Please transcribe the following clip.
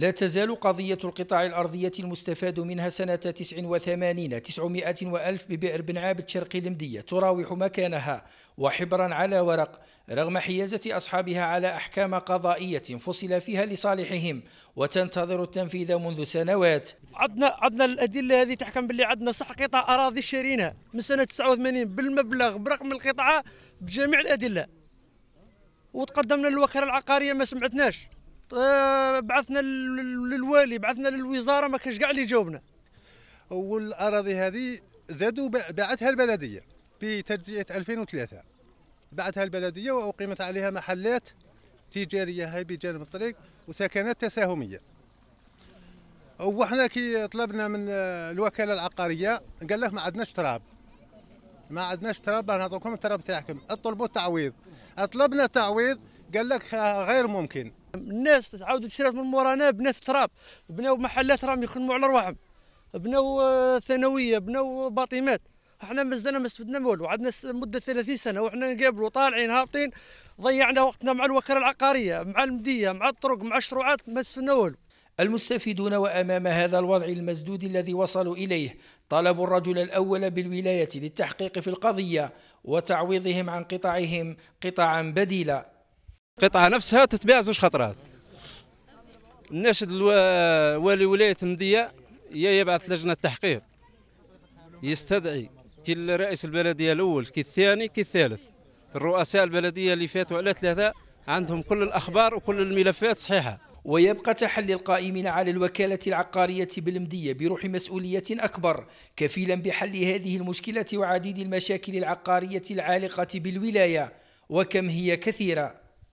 لا تزال قضية القطاع الأرضية المستفاد منها سنة 89 900 وألف ببئر بن عابد شرقي لمدية تراوح مكانها وحبرا على ورق رغم حيازة أصحابها على أحكام قضائية فصل فيها لصالحهم وتنتظر التنفيذ منذ سنوات عندنا عندنا الأدلة هذه تحكم باللي عندنا صح قطاع أراضي شرينا من سنة 89 بالمبلغ برقم القطعة بجميع الأدلة وتقدمنا للوكالة العقارية ما سمعتناش آه، بعثنا للوالي بعثنا للوزاره ما كانش كاع اللي يجاوبنا والاراضي هذه زادوا باعتها البلديه بتجزئه 2003 بعثها البلديه واقيمت عليها محلات تجاريه هاي بجانب الطريق وسكنات تساهميه وحنا كي طلبنا من الوكاله العقاريه قال لك ما عندناش تراب ما عندناش تراب نعطيكم التراب تاعكم اطلبوا تعويض اطلبنا تعويض قال لك غير ممكن الناس تعاود تشريات من مورانا بنات تراب بناو محلات راهم يخدموا على رواحهم بناو آه، ثانويه بناو باطيمات احنا مازلنا ما استفدنا والو عندنا مده 30 سنه وحنا نقابلوا طالعين هابطين ضيعنا وقتنا مع الوكاله العقاريه مع المديه مع الطرق مع الشروعات ما استفدنا والو المستفيدون وامام هذا الوضع المسدود الذي وصلوا اليه طلبوا الرجل الاول بالولايه للتحقيق في القضيه وتعويضهم عن قطعهم قطعا بديله القطعه نفسها تتباع زوج خطرات الناشد والي ولايه المديه يا يبعث لجنه تحقيق يستدعي كي رئيس البلديه الاول كي الثاني كي الثالث الرؤساء البلديه اللي فاتوا على ثلاثه عندهم كل الاخبار وكل الملفات صحيحه ويبقى تحلي القائمين على الوكالة العقارية بالمدية بروح مسؤولية أكبر كفيلا بحل هذه المشكلة وعديد المشاكل العقارية العالقة بالولاية وكم هي كثيرة